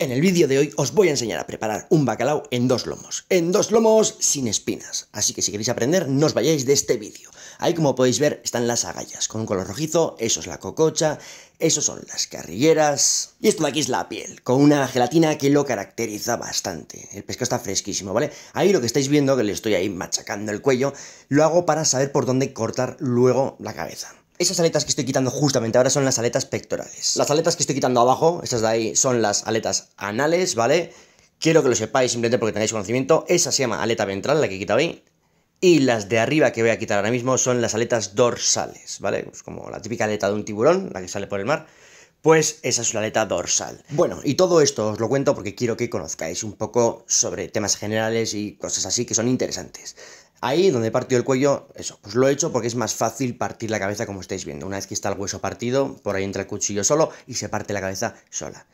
En el vídeo de hoy os voy a enseñar a preparar un bacalao en dos lomos, en dos lomos sin espinas, así que si queréis aprender no os vayáis de este vídeo. Ahí como podéis ver están las agallas con un color rojizo, eso es la cococha, eso son las carrilleras y esto de aquí es la piel, con una gelatina que lo caracteriza bastante. El pescado está fresquísimo, ¿vale? Ahí lo que estáis viendo, que le estoy ahí machacando el cuello, lo hago para saber por dónde cortar luego la cabeza. Esas aletas que estoy quitando justamente ahora son las aletas pectorales. Las aletas que estoy quitando abajo, estas de ahí, son las aletas anales, ¿vale? Quiero que lo sepáis simplemente porque tengáis conocimiento. Esa se llama aleta ventral, la que he quitado ahí. Y las de arriba que voy a quitar ahora mismo son las aletas dorsales, ¿vale? Pues como la típica aleta de un tiburón, la que sale por el mar. Pues esa es la aleta dorsal. Bueno, y todo esto os lo cuento porque quiero que conozcáis un poco sobre temas generales y cosas así que son interesantes. Ahí donde he partido el cuello, eso, pues lo he hecho porque es más fácil partir la cabeza como estáis viendo. Una vez que está el hueso partido, por ahí entra el cuchillo solo y se parte la cabeza sola.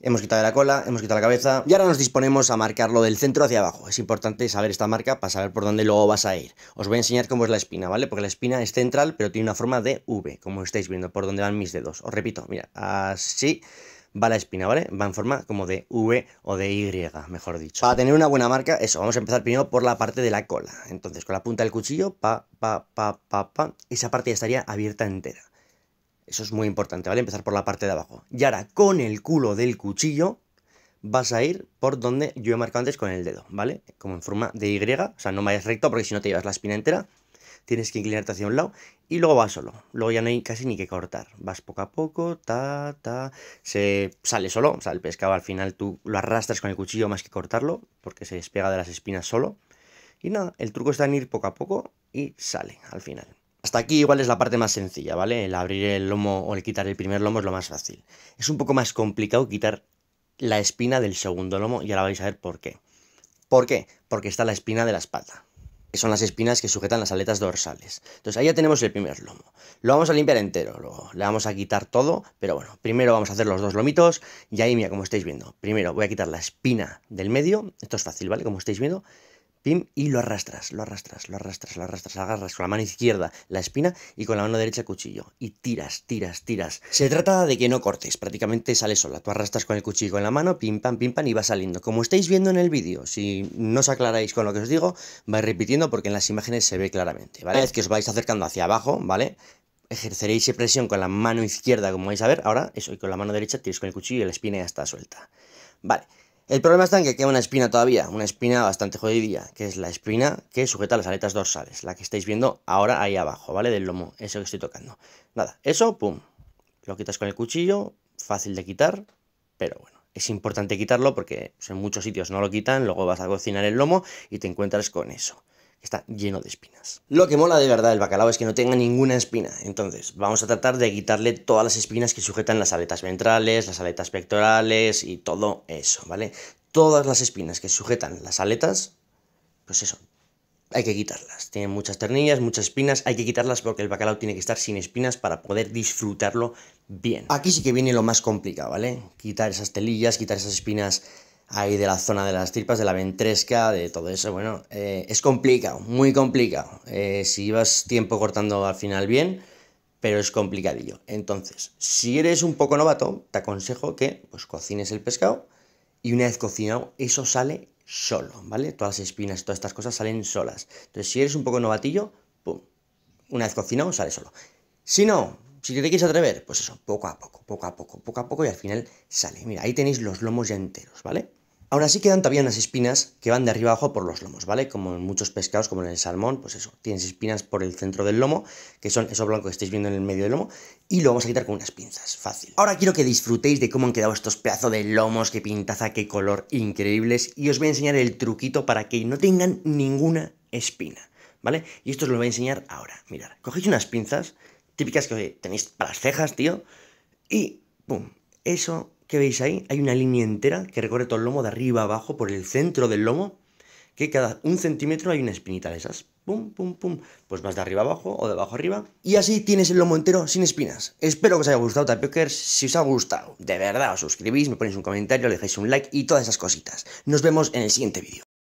Hemos quitado la cola, hemos quitado la cabeza y ahora nos disponemos a marcarlo del centro hacia abajo. Es importante saber esta marca para saber por dónde luego vas a ir. Os voy a enseñar cómo es la espina, ¿vale? Porque la espina es central pero tiene una forma de V, como estáis viendo, por donde van mis dedos. Os repito, mira, así va la espina, ¿vale? Va en forma como de V o de Y, mejor dicho. Para tener una buena marca, eso, vamos a empezar primero por la parte de la cola. Entonces, con la punta del cuchillo, pa, pa, pa, pa, pa, esa parte ya estaría abierta entera. Eso es muy importante, ¿vale? Empezar por la parte de abajo. Y ahora, con el culo del cuchillo, vas a ir por donde yo he marcado antes con el dedo, ¿vale? Como en forma de Y, o sea, no vayas recto porque si no te llevas la espina entera tienes que inclinarte hacia un lado y luego vas solo. Luego ya no hay casi ni que cortar. Vas poco a poco, ta, ta, se sale solo. O sea, el pescado al final tú lo arrastras con el cuchillo más que cortarlo porque se despega de las espinas solo. Y nada, el truco está en ir poco a poco y sale al final. Hasta aquí igual es la parte más sencilla, ¿vale? El abrir el lomo o el quitar el primer lomo es lo más fácil. Es un poco más complicado quitar la espina del segundo lomo y ahora vais a ver por qué. ¿Por qué? Porque está la espina de la espalda son las espinas que sujetan las aletas dorsales. Entonces ahí ya tenemos el primer lomo. Lo vamos a limpiar entero, le vamos a quitar todo, pero bueno, primero vamos a hacer los dos lomitos y ahí mira, como estáis viendo, primero voy a quitar la espina del medio, esto es fácil, ¿vale? Como estáis viendo, Pim, y lo arrastras, lo arrastras, lo arrastras, lo arrastras, agarras con la mano izquierda la espina y con la mano derecha el cuchillo. Y tiras, tiras, tiras. Se trata de que no cortes, prácticamente sale sola. Tú arrastras con el cuchillo en la mano, pim, pam, pim, pam, y va saliendo. Como estáis viendo en el vídeo, si no os aclaráis con lo que os digo, vais repitiendo porque en las imágenes se ve claramente, ¿vale? que os vais acercando hacia abajo, ¿vale? ejerceréis presión con la mano izquierda, como vais a ver. Ahora, eso, y con la mano derecha tiras con el cuchillo y la espina ya está suelta. Vale. El problema está en que queda una espina todavía, una espina bastante jodidilla, que es la espina que sujeta las aletas dorsales, la que estáis viendo ahora ahí abajo, ¿vale? Del lomo, eso que estoy tocando. Nada, eso, pum, lo quitas con el cuchillo, fácil de quitar, pero bueno, es importante quitarlo porque en muchos sitios no lo quitan, luego vas a cocinar el lomo y te encuentras con eso está lleno de espinas. Lo que mola de verdad el bacalao es que no tenga ninguna espina, entonces vamos a tratar de quitarle todas las espinas que sujetan las aletas ventrales, las aletas pectorales y todo eso, ¿vale? Todas las espinas que sujetan las aletas, pues eso, hay que quitarlas. Tienen muchas ternillas, muchas espinas, hay que quitarlas porque el bacalao tiene que estar sin espinas para poder disfrutarlo bien. Aquí sí que viene lo más complicado, ¿vale? Quitar esas telillas, quitar esas espinas ahí de la zona de las tripas, de la ventresca, de todo eso. Bueno, eh, es complicado, muy complicado. Eh, si ibas tiempo cortando al final bien, pero es complicadillo. Entonces, si eres un poco novato, te aconsejo que pues, cocines el pescado y una vez cocinado, eso sale solo, ¿vale? Todas las espinas, todas estas cosas salen solas. Entonces, si eres un poco novatillo, pum, una vez cocinado, sale solo. Si no, si te quieres atrever, pues eso, poco a poco, poco a poco, poco a poco y al final sale. Mira, ahí tenéis los lomos ya enteros, ¿vale? Ahora sí quedan todavía unas espinas que van de arriba abajo por los lomos, ¿vale? Como en muchos pescados, como en el salmón, pues eso, tienes espinas por el centro del lomo, que son esos blancos que estáis viendo en el medio del lomo, y lo vamos a quitar con unas pinzas, fácil. Ahora quiero que disfrutéis de cómo han quedado estos pedazos de lomos, qué pintaza, qué color, increíbles, y os voy a enseñar el truquito para que no tengan ninguna espina, ¿vale? Y esto os lo voy a enseñar ahora, mirad, cogéis unas pinzas, típicas que tenéis para las cejas, tío. Y, pum, eso que veis ahí, hay una línea entera que recorre todo el lomo de arriba abajo por el centro del lomo, que cada un centímetro hay una espinita de esas. Pum, pum, pum. Pues vas de arriba abajo o de abajo arriba. Y así tienes el lomo entero sin espinas. Espero que os haya gustado, Tapiokers, Si os ha gustado, de verdad os suscribís, me ponéis un comentario, le dejáis un like y todas esas cositas. Nos vemos en el siguiente vídeo.